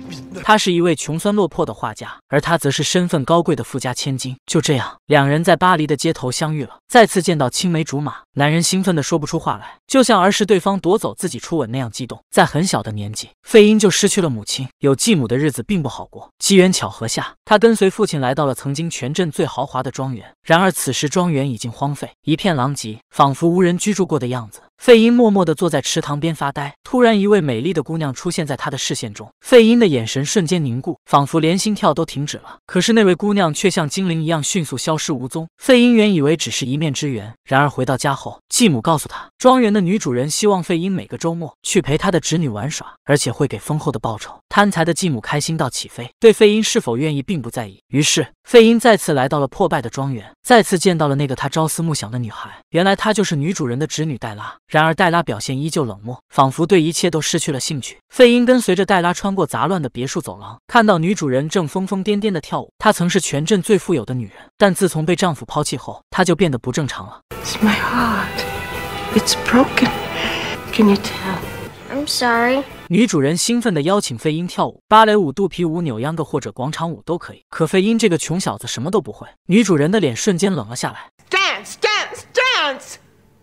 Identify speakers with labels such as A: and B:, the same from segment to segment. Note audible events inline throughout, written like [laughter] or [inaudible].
A: [laughs] 他是一位穷酸落魄的画家，而她则是身份高贵的富家千金。就这样，两人在巴黎的街头相遇了。再次见到青梅竹马，男人兴奋地说不出话来，就像儿时对方夺走自己初吻那样激动。在很小的年纪，费因就失去了母亲，有继母的日子并不好过。机缘巧合下，他跟随父亲来到了曾经全镇最豪华的庄园。然而此时庄园已经荒废，一片狼藉，仿佛无人居住过的样子。费英默默地坐在池塘边发呆，突然，一位美丽的姑娘出现在他的视线中。费英的眼神瞬间凝固，仿佛连心跳都停止了。可是那位姑娘却像精灵一样迅速消失无踪。费英原以为只是一面之缘，然而回到家后，继母告诉她，庄园的女主人希望费英每个周末去陪她的侄女玩耍，而且会给丰厚的报酬。贪财的继母开心到起飞，对费英是否愿意并不在意。于是。费英再次来到了破败的庄园，再次见到了那个他朝思暮想的女孩。原来她就是女主人的侄女黛拉。然而黛拉表现依旧冷漠，仿佛对一切都失去了兴趣。费英跟随着黛拉穿过杂乱的别墅走廊，看到女主人正疯疯癫癫地跳舞。她曾是全镇最富有的女人，但自从被丈夫抛弃后，她就变得不正常了。sorry。女主人兴奋地邀请费英跳舞，芭蕾舞、肚皮舞、扭秧歌或者广场舞都可以。可费英这个穷小子什么都不会，女主人的脸瞬间冷了下来。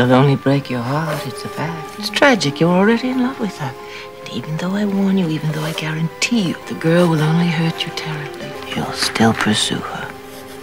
A: She'll only break your heart, it's a fact. It's tragic, you're already in love with her. And even though I warn you, even though I guarantee you, the girl will only hurt you terribly. You'll still pursue her.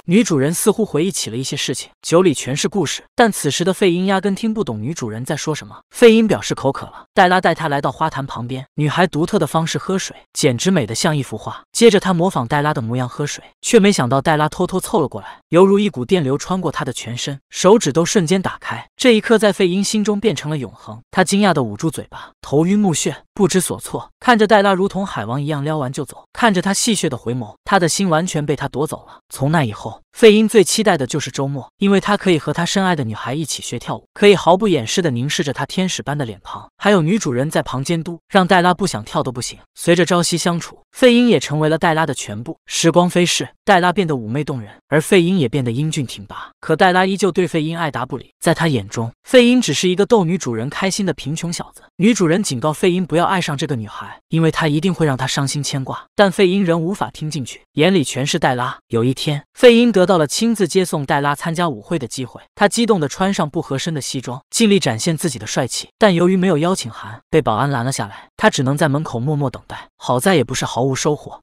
A: 女主人似乎回忆起了一些事情，酒里全是故事。但此时的费英压根听不懂女主人在说什么。费英表示口渴了，黛拉带她来到花坛旁边，女孩独特的方式喝水，简直美得像一幅画。接着她模仿黛拉的模样喝水，却没想到黛拉偷偷凑了过来，犹如一股电流穿过她的全身，手指都瞬间打开。这一刻在费英心中变成了永恒。她惊讶地捂住嘴巴，头晕目眩，不知所措。看着黛拉如同海王一样撩完就走，看着她戏谑的回眸，他的心完全被他夺走了。从那以后。all. 费英最期待的就是周末，因为他可以和他深爱的女孩一起学跳舞，可以毫不掩饰的凝视着她天使般的脸庞，还有女主人在旁监督，让黛拉不想跳都不行。随着朝夕相处，费英也成为了黛拉的全部。时光飞逝，黛拉变得妩媚动人，而费英也变得英俊挺拔。可黛拉依旧对费英爱答不理，在她眼中，费英只是一个逗女主人开心的贫穷小子。女主人警告费英不要爱上这个女孩，因为她一定会让她伤心牵挂。但费英仍无法听进去，眼里全是黛拉。有一天，费英得。到了亲自接送黛拉参加舞会的机会，他激动地穿上不合身的西装，尽力展现自己的帅气。但由于没有邀请函，被保安拦了下来，他只能在门口默默等待。好在也不是毫无收获。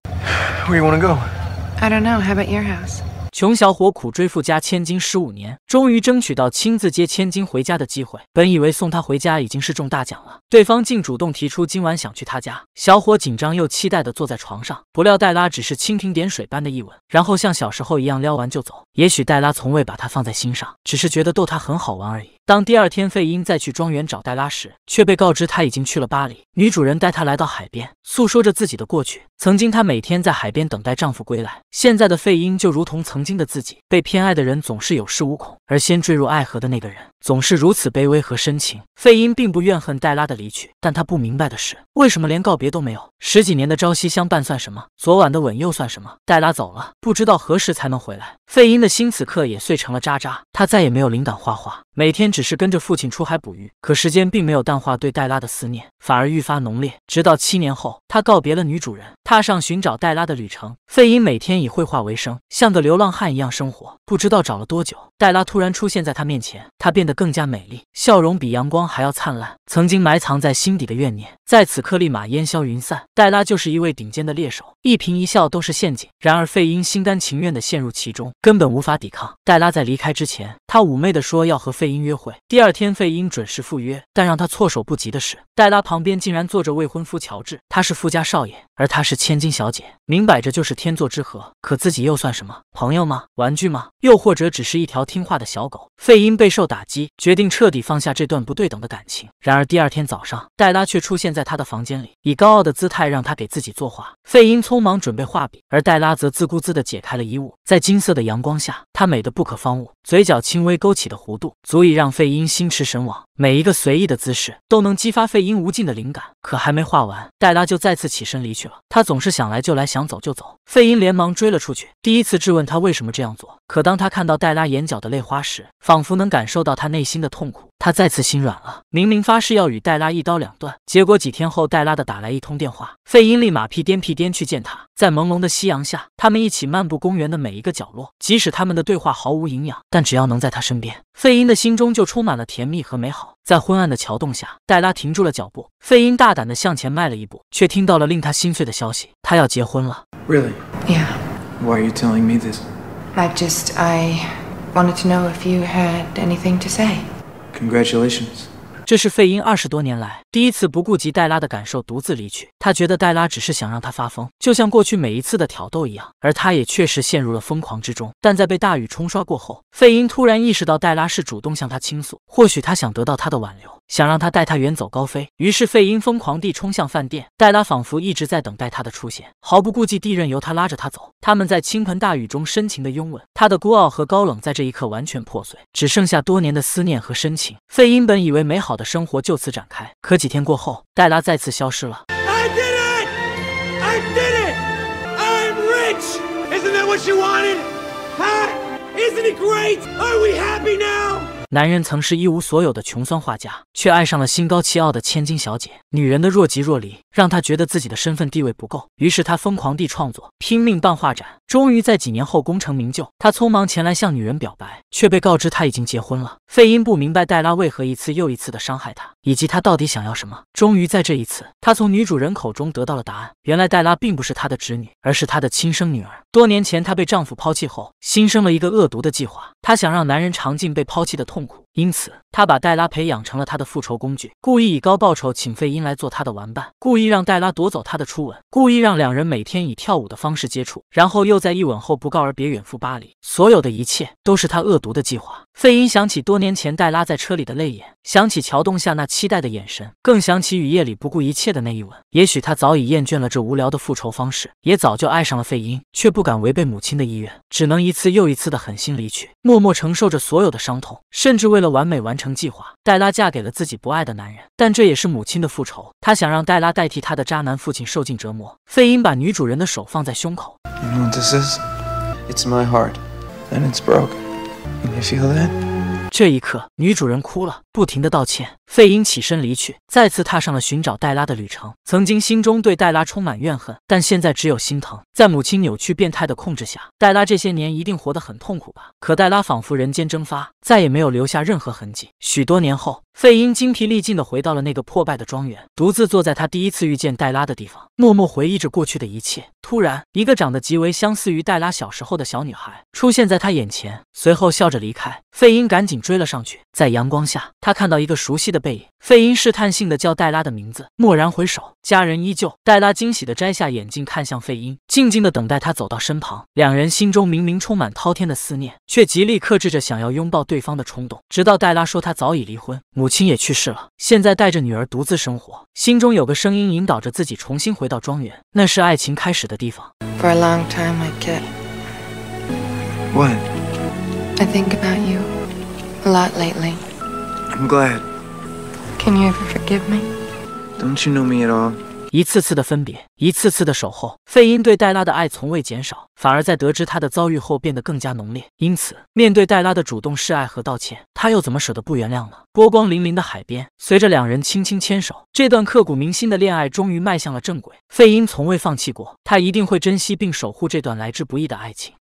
A: 穷小伙苦追富家千金十五年，终于争取到亲自接千金回家的机会。本以为送她回家已经是中大奖了，对方竟主动提出今晚想去他家。小伙紧张又期待的坐在床上，不料黛拉只是蜻蜓点水般的一吻，然后像小时候一样撩完就走。也许黛拉从未把他放在心上，只是觉得逗他很好玩而已。当第二天费因再去庄园找黛拉时，却被告知她已经去了巴黎。女主人带她来到海边，诉说着自己的过去。曾经她每天在海边等待丈夫归来。现在的费因就如同曾经的自己，被偏爱的人总是有恃无恐，而先坠入爱河的那个人总是如此卑微和深情。费因并不怨恨黛拉的离去，但她不明白的是，为什么连告别都没有？十几年的朝夕相伴算什么？昨晚的吻又算什么？黛拉走了，不知道何时才能回来。费因的心此刻也碎成了渣渣，她再也没有灵感画画。每天只是跟着父亲出海捕鱼，可时间并没有淡化对黛拉的思念，反而愈发浓烈。直到七年后，他告别了女主人。踏上寻找黛拉的旅程，费因每天以绘画为生，像个流浪汉一样生活。不知道找了多久，黛拉突然出现在他面前，她变得更加美丽，笑容比阳光还要灿烂。曾经埋藏在心底的怨念，在此刻立马烟消云散。黛拉就是一位顶尖的猎手，一颦一笑都是陷阱。然而费因心甘情愿地陷入其中，根本无法抵抗。黛拉在离开之前，她妩媚地说要和费因约会。第二天，费因准时赴约，但让他措手不及的是，黛拉旁边竟然坐着未婚夫乔治，他是富家少爷，而他是。千金小姐，明摆着就是天作之合，可自己又算什么朋友吗？玩具吗？又或者只是一条听话的小狗？费因备受打击，决定彻底放下这段不对等的感情。然而第二天早上，黛拉却出现在他的房间里，以高傲的姿态让他给自己作画。费因匆忙准备画笔，而黛拉则自顾自地解开了衣物，在金色的阳光下，她美得不可方物，嘴角轻微勾起的弧度，足以让费因心驰神往。每一个随意的姿势都能激发费英无尽的灵感，可还没画完，黛拉就再次起身离去了。他总是想来就来，想走就走。费英连忙追了出去，第一次质问他为什么这样做。可当他看到黛拉眼角的泪花时，仿佛能感受到他内心的痛苦。他再次心软了，明明发誓要与黛拉一刀两断，结果几天后，黛拉的打来一通电话，费因立马屁颠屁颠去见她。在朦胧的夕阳下，他们一起漫步公园的每一个角落。即使他们的对话毫无营养，但只要能在他身边，费因的心中就充满了甜蜜和美好。在昏暗的桥洞下，黛拉停住了脚步。费因大胆地向前迈了一步，却听到了令他心碎的消息：他要结婚了。Really? Yeah. Why are you telling me this? I just I wanted to know if you had anything to say. Congratulations. 这是费因二十多年来第一次不顾及黛拉的感受，独自离去。他觉得黛拉只是想让他发疯，就像过去每一次的挑逗一样，而他也确实陷入了疯狂之中。但在被大雨冲刷过后，费因突然意识到，黛拉是主动向他倾诉，或许他想得到他的挽留。想让他带他远走高飞。于是费因疯狂地冲向饭店，戴拉仿佛一直在等待他的出现，毫不顾忌地任由他拉着他走。他们在倾盆大雨中深情的拥吻，他的孤傲和高冷在这一刻完全破碎，只剩下多年的思念和深情。费因本以为美好的生活就此展开，可几天过后，戴拉再次消失了。I did it! I did it! I'm rich! Isn't that what you wanted? Ha! Isn't it great? Are we happy now? 男人曾是一无所有的穷酸画家，却爱上了心高气傲的千金小姐。女人的若即若离，让他觉得自己的身份地位不够，于是他疯狂地创作，拼命办画展，终于在几年后功成名就。他匆忙前来向女人表白，却被告知他已经结婚了。费因不明白戴拉为何一次又一次的伤害他，以及他到底想要什么。终于在这一次，他从女主人口中得到了答案：原来戴拉并不是他的侄女，而是他的亲生女儿。多年前，她被丈夫抛弃后，心生了一个恶毒的计划，她想让男人尝尽被抛弃的痛。Donc 因此，他把黛拉培养成了他的复仇工具，故意以高报酬请费因来做他的玩伴，故意让黛拉夺走他的初吻，故意让两人每天以跳舞的方式接触，然后又在一吻后不告而别远赴巴黎。所有的一切都是他恶毒的计划。费因想起多年前黛拉在车里的泪眼，想起桥洞下那期待的眼神，更想起雨夜里不顾一切的那一吻。也许他早已厌倦了这无聊的复仇方式，也早就爱上了费因，却不敢违背母亲的意愿，只能一次又一次的狠心离去，默默承受着所有的伤痛，甚至为了。完美完成计划，黛拉嫁给了自己不爱的男人，但这也是母亲的复仇。她想让黛拉代替她的渣男父亲受尽折磨。费因把女主人的手放在胸口。这一刻，女主人哭了。不停的道歉，费英起身离去，再次踏上了寻找黛拉的旅程。曾经心中对黛拉充满怨恨，但现在只有心疼。在母亲扭曲变态的控制下，黛拉这些年一定活得很痛苦吧？可黛拉仿佛人间蒸发，再也没有留下任何痕迹。许多年后，费英精疲力尽地回到了那个破败的庄园，独自坐在他第一次遇见黛拉的地方，默默回忆着过去的一切。突然，一个长得极为相似于黛拉小时候的小女孩出现在他眼前，随后笑着离开。费英赶紧追了上去，在阳光下。他看到一个熟悉的背影，费因试探性的叫黛拉的名字，蓦然回首，家人依旧。黛拉惊喜的摘下眼镜，看向费因，静静的等待他走到身旁。两人心中明明充满滔天的思念，却极力克制着想要拥抱对方的冲动。直到黛拉说：“她早已离婚，母亲也去世了，现在带着女儿独自生活。心中有个声音引导着自己重新回到庄园，那是爱情开始的地方。” I'm glad. Can you ever forgive me? Don't you know me at all? 一次次的分别，一次次的守候，费因对黛拉的爱从未减少，反而在得知她的遭遇后变得更加浓烈。因此，面对黛拉的主动示爱和道歉，他又怎么舍得不原谅呢？波光粼粼的海边，随着两人轻轻牵手，这段刻骨铭心的恋爱终于迈向了正轨。费因从未放弃过，他一定会珍惜并守护这段来之不易的爱情。